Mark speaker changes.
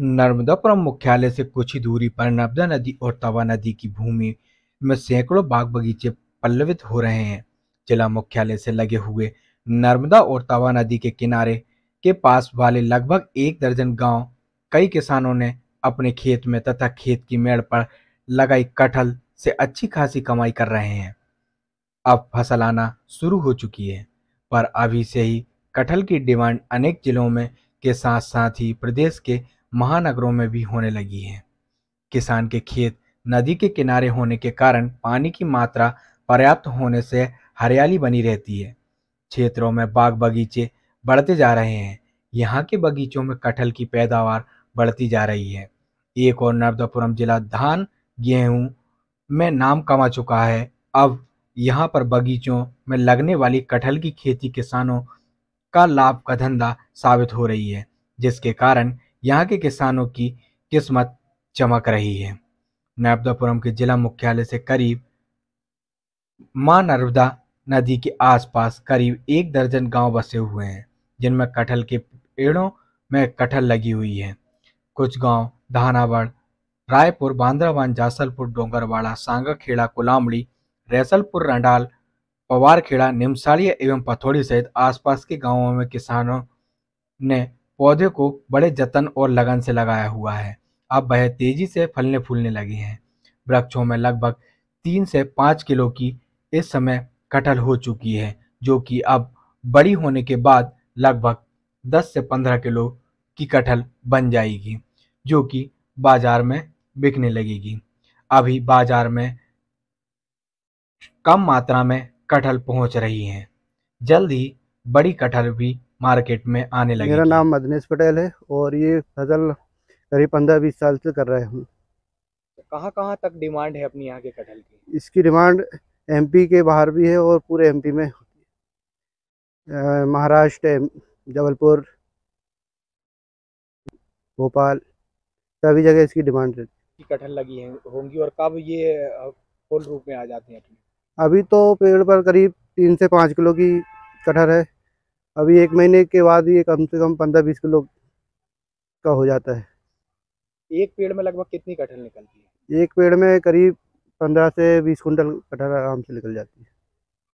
Speaker 1: नर्मदापुरम मुख्यालय से कुछ ही दूरी पर नर्मदा नदी और तवा नदी की भूमि में सैकड़ों बाग बगीचे पल्लवित हो रहे हैं जिला मुख्यालय से लगे हुए नर्मदा और तवा नदी के किनारे के पास वाले लगभग एक दर्जन गांव कई किसानों ने अपने खेत में तथा खेत की मेड़ पर लगाई कटहल से अच्छी खासी कमाई कर रहे हैं अब फसल आना शुरू हो चुकी है पर अभी से ही कटहल की डिमांड अनेक जिलों में के साथ साथ ही प्रदेश के महानगरों में भी होने लगी है किसान के खेत नदी के किनारे होने के कारण पानी की मात्रा पर्याप्त होने से हरियाली बनी रहती है क्षेत्रों में बाग बगीचे बढ़ते जा रहे हैं यहाँ के बगीचों में कटहल की पैदावार बढ़ती जा रही है एक और नर्मदापुरम जिला धान गेहूं में नाम कमा चुका है अब यहाँ पर बगीचों में लगने वाली कटहल की खेती किसानों का लाभ का धंधा साबित हो रही है जिसके कारण यहाँ के किसानों की किस्मत चमक रही है नर्मदापुरम के जिला मुख्यालय से करीब माँ नर्मदा नदी के आसपास करीब एक दर्जन गांव बसे हुए हैं जिनमें कटहल के पेड़ों में कटहल लगी हुई है कुछ गांव धानावड़ रायपुर बांद्रावन जासलपुर डोंगरवाड़ा सांगाखेड़ा कोलामड़ी रैसलपुर रंडाल पवारखेड़ा निमसाड़िया एवं पथौड़ी सहित आसपास के गांवों में किसानों ने पौधे को बड़े जतन और लगन से लगाया हुआ है अब वह तेजी से फलने फूलने लगे हैं वृक्षों में लगभग तीन से पाँच किलो की इस समय कटहल हो चुकी है जो कि अब बड़ी होने के बाद लगभग दस से पंद्रह किलो की कटहल बन जाएगी जो कि बाजार में बिकने लगेगी अभी बाजार में कम मात्रा में कटहल पहुंच रही हैं जल्द ही बड़ी कटहल भी
Speaker 2: मार्केट में आने लगे मेरा नाम मदनेश पटेल है और ये फसल करीब पंद्रह बीस साल से कर रहे हूँ तो
Speaker 1: कहाँ कहाँ तक डिमांड है अपनी यहाँ के कटहल की
Speaker 2: इसकी डिमांड एमपी के बाहर भी है और पूरे एमपी में होती है महाराष्ट्र जबलपुर भोपाल सभी जगह इसकी डिमांड रहती
Speaker 1: है कटहल लगी है होंगी और कब ये फुल रूप में आ जाते हैं
Speaker 2: अभी तो पेड़ पर करीब तीन से पाँच किलो की कटहल है अभी एक महीने के बाद ये कम से कम पंद्रह बीस किलो का हो जाता है
Speaker 1: एक पेड़ में लगभग कितनी कटहल निकलती
Speaker 2: है एक पेड़ में करीब पंद्रह से बीस कुंटल कटहल आराम से निकल जाती है